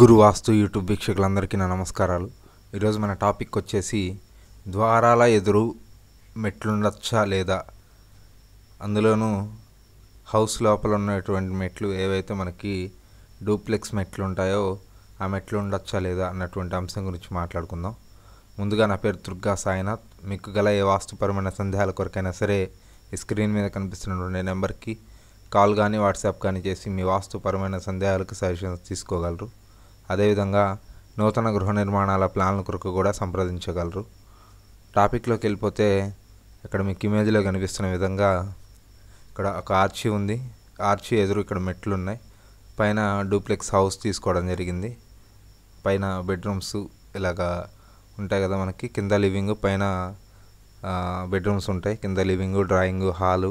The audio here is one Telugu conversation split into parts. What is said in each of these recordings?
గురు వాస్తు యూట్యూబ్ వీక్షకులందరికీ నా నమస్కారాలు ఈరోజు మన టాపిక్ వచ్చేసి ద్వారాల ఎదురు మెట్లుండొచ్చా లేదా అందులోనూ హౌస్ లోపల ఉన్నటువంటి మెట్లు ఏవైతే మనకి డూప్లెక్స్ మెట్లు ఉంటాయో ఆ మెట్లు ఉండొచ్చా లేదా అన్నటువంటి అంశం గురించి మాట్లాడుకుందాం ముందుగా నా పేరు దుర్గా సాయినాథ్ మీకు గల ఏ వాస్తుపరమైన సందేహాల కొరకైనా సరే ఈ స్క్రీన్ మీద కనిపిస్తున్నటువంటి నెంబర్కి కాల్ కానీ వాట్సాప్ కానీ చేసి మీ వాస్తుపరమైన సందేహాలకు సజెషన్స్ తీసుకోగలరు అదేవిధంగా నూతన గృహ నిర్మాణాల ప్లాన్ల కొరకు కూడా సంప్రదించగలరు టాపిక్లోకి వెళ్ళిపోతే ఇక్కడ మీకు ఇమేజ్లో కనిపిస్తున్న విధంగా ఇక్కడ ఒక ఆర్చి ఉంది ఆర్చి ఎదురు ఇక్కడ మెట్లు ఉన్నాయి పైన డూప్లెక్స్ హౌస్ తీసుకోవడం జరిగింది పైన బెడ్రూమ్స్ ఇలాగా ఉంటాయి కదా మనకి కింద లివింగ్ పైన బెడ్రూమ్స్ ఉంటాయి కింద లివింగ్ డ్రాయింగ్ హాలు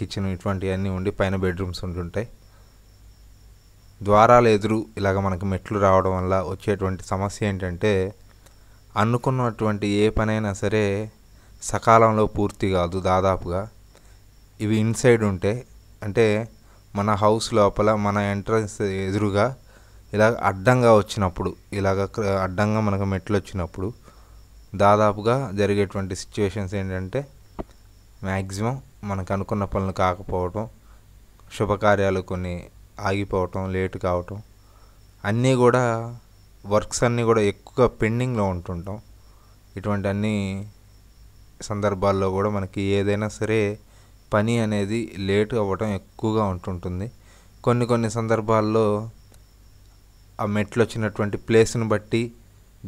కిచెన్ ఇటువంటివన్నీ ఉండి పైన బెడ్రూమ్స్ ఉంటుంటాయి ద్వారాలు ఎదురు ఇలాగ మనకి మెట్లు రావడం వల్ల వచ్చేటువంటి సమస్య ఏంటంటే అనుకున్నటువంటి ఏ పనైనా సరే సకాలంలో పూర్తి కాదు దాదాపుగా ఇవి ఇన్సైడ్ ఉంటే అంటే మన హౌస్ లోపల మన ఎంట్రన్స్ ఎదురుగా ఇలా అడ్డంగా వచ్చినప్పుడు ఇలాగ అడ్డంగా మనకు మెట్లు వచ్చినప్పుడు దాదాపుగా జరిగేటువంటి సిచ్యువేషన్స్ ఏంటంటే మ్యాక్సిమం మనకు అనుకున్న పనులు కాకపోవడం శుభకార్యాలు కొన్ని ఆగిపోవటం లేట్ కావటం అన్నీ కూడా వర్క్స్ అన్నీ కూడా ఎక్కువ పెండింగ్లో ఉంటుంటాం ఇటువంటి అన్ని సందర్భాల్లో కూడా మనకి ఏదైనా సరే పని అనేది లేట్ అవ్వటం ఎక్కువగా ఉంటుంటుంది కొన్ని కొన్ని సందర్భాల్లో ఆ మెట్లు వచ్చినటువంటి ప్లేస్ని బట్టి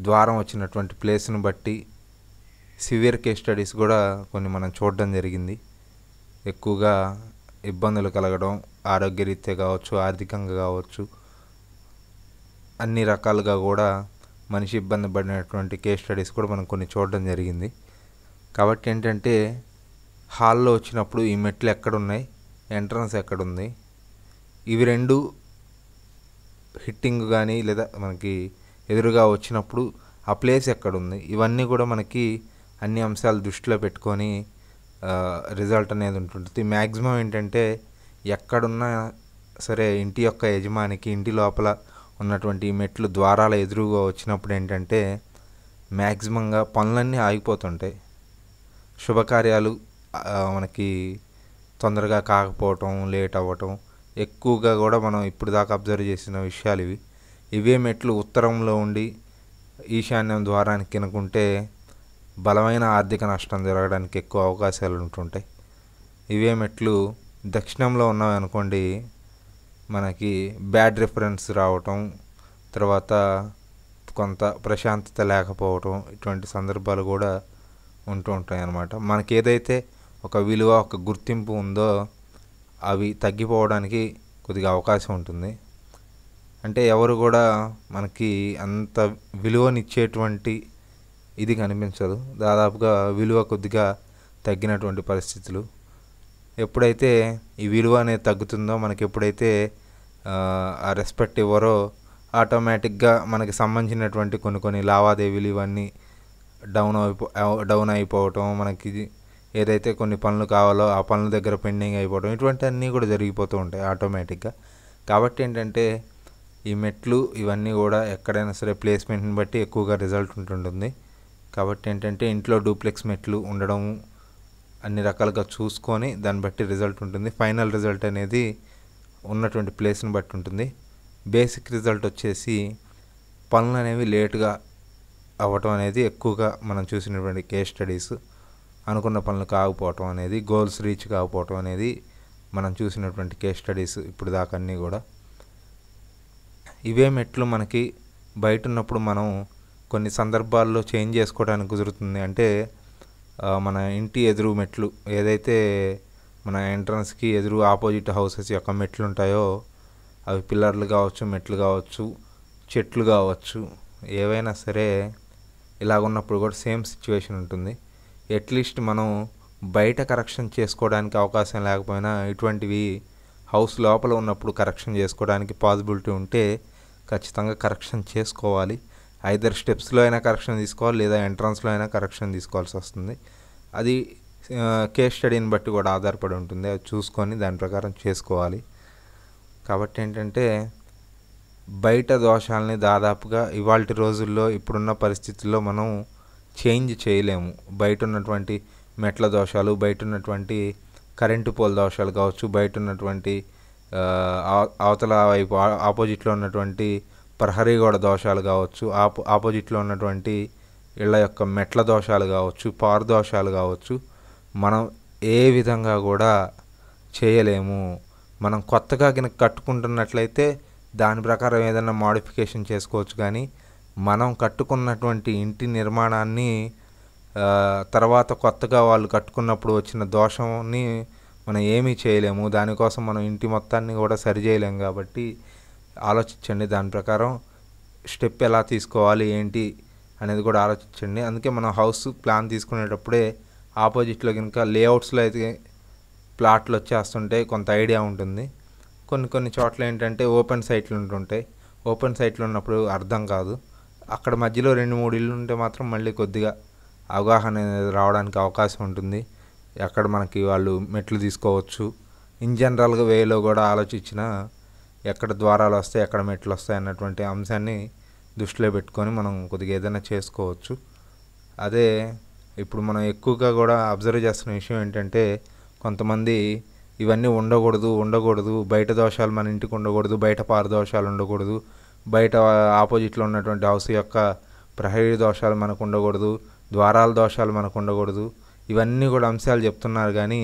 ద్వారం వచ్చినటువంటి ప్లేస్ని బట్టి సివియర్ కేస్ స్టడీస్ కూడా కొన్ని మనం చూడడం జరిగింది ఎక్కువగా ఇబ్బందులు కలగడం ఆరోగ్యరీత్యా కావచ్చు ఆర్థికంగా కావచ్చు అన్ని రకాలుగా కూడా మనిషి ఇబ్బంది పడినటువంటి కేస్ స్టడీస్ కూడా మనం కొన్ని చూడడం జరిగింది కాబట్టి ఏంటంటే హాల్లో వచ్చినప్పుడు ఈ మెట్లు ఎక్కడున్నాయి ఎంట్రన్స్ ఎక్కడుంది ఇవి రెండు హిట్టింగ్ కానీ లేదా మనకి ఎదురుగా వచ్చినప్పుడు ఆ ప్లేస్ ఎక్కడుంది ఇవన్నీ కూడా మనకి అన్ని అంశాలు దృష్టిలో పెట్టుకొని రిజల్ట్ అనేది ఉంటుంటుంది మ్యాక్సిమం ఏంటంటే ఎక్కడున్నా సరే ఇంటి యొక్క యజమానికి ఇంటి లోపల ఉన్నటువంటి మెట్లు ద్వారాల ఎదురుగా వచ్చినప్పుడు ఏంటంటే మ్యాక్సిమంగా పనులన్నీ ఆగిపోతుంటాయి శుభకార్యాలు మనకి తొందరగా కాకపోవటం లేట్ అవ్వటం ఎక్కువగా కూడా మనం ఇప్పుడు దాకా అబ్జర్వ్ చేసిన విషయాలు ఇవి ఇవే మెట్లు ఉత్తరంలో ఉండి ఈశాన్యం ద్వారానికి కినుకుంటే బలమైన ఆర్థిక నష్టం జరగడానికి ఎక్కువ అవకాశాలు ఉంటుంటాయి ఇవే మెట్లు దక్షిణంలో ఉన్నాం అనుకోండి మనకి బ్యాడ్ రిఫరెన్స్ రావటం తర్వాత కొంత ప్రశాంతత లేకపోవటం ఇటువంటి సందర్భాలు కూడా ఉంటూ ఉంటాయి అన్నమాట మనకి ఏదైతే ఒక విలువ ఒక గుర్తింపు ఉందో అవి తగ్గిపోవడానికి కొద్దిగా అవకాశం ఉంటుంది అంటే ఎవరు కూడా మనకి అంత విలువనిచ్చేటువంటి ఇది కనిపించదు దాదాపుగా విలువ కొద్దిగా తగ్గినటువంటి పరిస్థితులు ఎప్పుడైతే ఈ విలువ అనేది తగ్గుతుందో మనకి ఎప్పుడైతే ఆ రెస్పెక్ట్ ఇవ్వరో ఆటోమేటిక్గా మనకి సంబంధించినటువంటి కొన్ని కొన్ని లావాదేవీలు ఇవన్నీ డౌన్ అయిపో డౌన్ అయిపోవటం మనకి ఏదైతే కొన్ని పనులు కావాలో ఆ పనుల దగ్గర పెండింగ్ అయిపోవడం అన్నీ కూడా జరిగిపోతూ ఉంటాయి ఆటోమేటిక్గా కాబట్టి ఏంటంటే ఈ మెట్లు ఇవన్నీ కూడా ఎక్కడైనా సరే ప్లేస్మెంట్ని బట్టి ఎక్కువగా రిజల్ట్ ఉంటుంటుంది కాబట్టి ఏంటంటే ఇంట్లో డూప్లెక్స్ మెట్లు ఉండడం అన్ని రకాలుగా చూసుకొని దాన్ని బట్టి రిజల్ట్ ఉంటుంది ఫైనల్ రిజల్ట్ అనేది ఉన్నటువంటి ప్లేస్ని బట్టి ఉంటుంది బేసిక్ రిజల్ట్ వచ్చేసి పనులు అనేవి లేటుగా అవ్వటం అనేది ఎక్కువగా మనం చూసినటువంటి కేస్ స్టడీస్ అనుకున్న పనులు కాకపోవటం అనేది గోల్స్ రీచ్ కాకపోవటం అనేది మనం చూసినటువంటి కేస్ స్టడీస్ ఇప్పుడు దాకా అన్నీ కూడా ఇవే మెట్లు మనకి బయట ఉన్నప్పుడు మనం కొన్ని సందర్భాల్లో చేంజ్ చేసుకోవడానికి కుదురుతుంది అంటే మన ఇంటి ఎదురు మెట్లు ఏదైతే మన ఎంట్రన్స్కి ఎదురు ఆపోజిట్ హౌసెస్ యొక్క మెట్లు ఉంటాయో అవి పిల్లర్లు కావచ్చు మెట్లు కావచ్చు చెట్లు కావచ్చు ఏవైనా సరే ఇలాగున్నప్పుడు కూడా సేమ్ సిచ్యువేషన్ ఉంటుంది అట్లీస్ట్ మనం బయట కరెక్షన్ చేసుకోవడానికి అవకాశం లేకపోయినా ఇటువంటివి హౌస్ లోపల ఉన్నప్పుడు కరెక్షన్ చేసుకోవడానికి పాసిబిలిటీ ఉంటే ఖచ్చితంగా కరెక్షన్ చేసుకోవాలి ఐదర్ స్టెప్స్లో అయినా కరెక్షన్ తీసుకోవాలి లేదా ఎంట్రన్స్లో అయినా కరెక్షన్ తీసుకోవాల్సి వస్తుంది అది కేస్ స్టడీని బట్టి కూడా ఆధారపడి ఉంటుంది అది చూసుకొని దాని ప్రకారం చేసుకోవాలి కాబట్టి ఏంటంటే బయట దోషాలని దాదాపుగా ఇవాళ రోజుల్లో ఇప్పుడున్న పరిస్థితుల్లో మనం చేంజ్ చేయలేము బయట ఉన్నటువంటి మెట్ల దోషాలు బయట ఉన్నటువంటి కరెంటు పోల్ దోషాలు కావచ్చు బయట ఉన్నటువంటి అవతల వైపు ఆపోజిట్లో ఉన్నటువంటి ప్రహరీ గోడ దోషాలు కావచ్చు ఆపో ఆపోజిట్లో ఉన్నటువంటి ఇళ్ళ యొక్క మెట్ల దోషాలు కావచ్చు పారు దోషాలు కావచ్చు మనం ఏ విధంగా కూడా చేయలేము మనం కొత్తగా కనుక కట్టుకుంటున్నట్లయితే దాని ప్రకారం ఏదైనా మాడిఫికేషన్ చేసుకోవచ్చు కానీ మనం కట్టుకున్నటువంటి ఇంటి నిర్మాణాన్ని తర్వాత కొత్తగా వాళ్ళు కట్టుకున్నప్పుడు వచ్చిన దోషంని మనం ఏమీ చేయలేము దానికోసం మనం ఇంటి మొత్తాన్ని కూడా సరిచేయలేము కాబట్టి ఆలోచించండి దాని ప్రకారం స్టెప్ ఎలా తీసుకోవాలి ఏంటి అనేది కూడా ఆలోచించండి అందుకే మనం హౌస్ ప్లాన్ తీసుకునేటప్పుడే ఆపోజిట్లో కనుక లేఅవుట్స్లో అయితే ప్లాట్లు వచ్చేస్తుంటే కొంత ఐడియా ఉంటుంది కొన్ని కొన్ని చోట్ల ఏంటంటే ఓపెన్ సైట్లు ఉంటుంటాయి ఓపెన్ సైట్లు ఉన్నప్పుడు అర్థం కాదు అక్కడ మధ్యలో రెండు మూడు ఇళ్ళు ఉంటే మాత్రం మళ్ళీ కొద్దిగా అవగాహన రావడానికి అవకాశం ఉంటుంది అక్కడ మనకి వాళ్ళు మెట్లు తీసుకోవచ్చు ఇన్ జనరల్గా వేలో కూడా ఆలోచించిన ఎక్కడ ద్వారాలు వస్తాయి ఎక్కడ మెట్లు వస్తాయి అన్నటువంటి అంశాన్ని దృష్టిలో పెట్టుకొని మనం కొద్దిగా ఏదైనా చేసుకోవచ్చు అదే ఇప్పుడు మనం ఎక్కువగా కూడా అబ్జర్వ్ చేస్తున్న విషయం ఏంటంటే కొంతమంది ఇవన్నీ ఉండకూడదు ఉండకూడదు బయట దోషాలు మన ఇంటికి ఉండకూడదు బయట పారదోషాలు ఉండకూడదు బయట ఆపోజిట్లో ఉన్నటువంటి హౌస్ యొక్క ప్రహరీ దోషాలు మనకు ఉండకూడదు ద్వారాల దోషాలు మనకు ఉండకూడదు ఇవన్నీ కూడా అంశాలు చెప్తున్నారు కానీ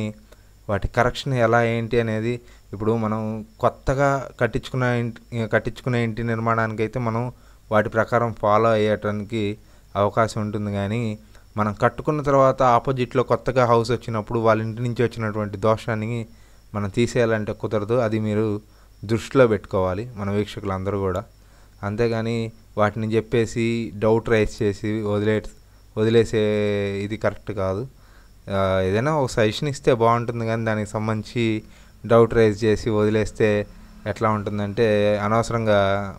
వాటి కరెక్షన్ ఎలా ఏంటి అనేది ఇప్పుడు మనం కొత్తగా కట్టించుకున్న ఇంటి కట్టించుకునే ఇంటి నిర్మాణానికి అయితే మనం వాటి ప్రకారం ఫాలో అయ్యటానికి అవకాశం ఉంటుంది కానీ మనం కట్టుకున్న తర్వాత ఆపోజిట్లో కొత్తగా హౌస్ వచ్చినప్పుడు వాళ్ళ ఇంటి నుంచి వచ్చినటువంటి దోషాన్ని మనం తీసేయాలంటే కుదరదు అది మీరు దృష్టిలో పెట్టుకోవాలి మన వీక్షకులందరూ కూడా అంతేగాని వాటిని చెప్పేసి డౌట్ రైస్ చేసి వదిలే వదిలేసే ఇది కరెక్ట్ కాదు ఏదైనా ఒక సజెషన్ ఇస్తే బాగుంటుంది కానీ దానికి సంబంధించి డౌట్ రైజ్ చేసి వదిలేస్తే ఎట్లా ఉంటుందంటే అనవసరంగా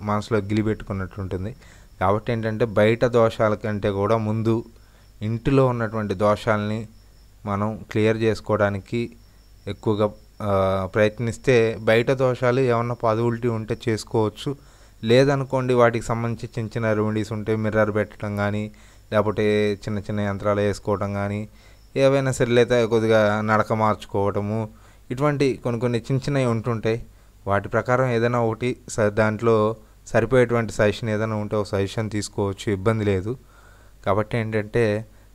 మనసులో గిలి పెట్టుకున్నట్టు ఉంటుంది కాబట్టి ఏంటంటే బయట దోషాల కంటే కూడా ముందు ఇంటిలో ఉన్నటువంటి దోషాలని మనం క్లియర్ చేసుకోవడానికి ఎక్కువగా ప్రయత్నిస్తే బయట దోషాలు ఏమన్నా పాజిబిలిటీ ఉంటే చేసుకోవచ్చు లేదనుకోండి వాటికి సంబంధించి చిన్న చిన్న రెమెడీస్ ఉంటే మిర్రర్ పెట్టడం కానీ లేకపోతే చిన్న చిన్న యంత్రాలు వేసుకోవడం కానీ ఏవైనా సరే లేదా కొద్దిగా నడక మార్చుకోవటము ఇటువంటి కొన్ని కొన్ని చిన్న చిన్నవి ఉంటుంటాయి వాటి ప్రకారం ఏదైనా ఒకటి దాంట్లో సరిపోయేటువంటి సజెషన్ ఏదైనా ఉంటే ఒక సజెషన్ తీసుకోవచ్చు ఇబ్బంది లేదు కాబట్టి ఏంటంటే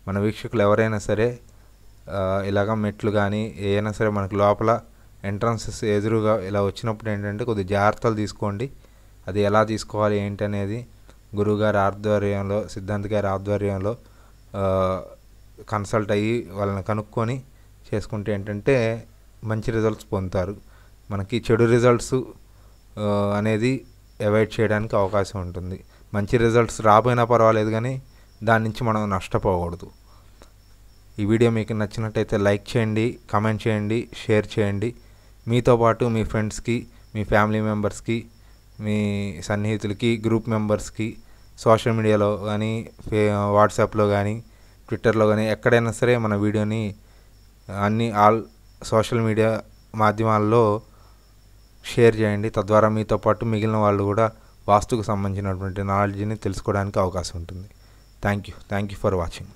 మన వీక్షకులు ఎవరైనా సరే ఇలాగ మెట్లు కానీ ఏదైనా సరే మనకు లోపల ఎంట్రన్సెస్ ఎదురుగా ఇలా వచ్చినప్పుడు ఏంటంటే కొద్ది జాగ్రత్తలు తీసుకోండి అది ఎలా తీసుకోవాలి ఏంటనేది గురువుగారి ఆధ్వర్యంలో సిద్ధాంత్ గారి ఆధ్వర్యంలో కన్సల్ట్ అయ్యి వాళ్ళని కనుక్కొని చేసుకుంటే ఏంటంటే మంచి రిజల్ట్స్ పొందుతారు మనకి చెడు రిజల్ట్స్ అనేది అవాయిడ్ చేయడానికి అవకాశం ఉంటుంది మంచి రిజల్ట్స్ రాబోయినా పర్వాలేదు కానీ దాని నుంచి మనం నష్టపోకూడదు ఈ వీడియో మీకు నచ్చినట్టయితే లైక్ చేయండి కమెంట్ చేయండి షేర్ చేయండి మీతో పాటు మీ ఫ్రెండ్స్కి మీ ఫ్యామిలీ మెంబర్స్కి మీ సన్నిహితులకి గ్రూప్ మెంబర్స్కి సోషల్ మీడియాలో కానీ వాట్సాప్లో కానీ ట్విట్టర్లో కానీ ఎక్కడైనా సరే మన వీడియోని అన్ని ఆల్ సోషల్ మీడియా మాధ్యమాల్లో షేర్ చేయండి తద్వారా మీతో పాటు మిగిలిన వాళ్ళు కూడా వాస్తుకు సంబంధించినటువంటి నాలెడ్జ్ని తెలుసుకోవడానికి అవకాశం ఉంటుంది thank you thank you for watching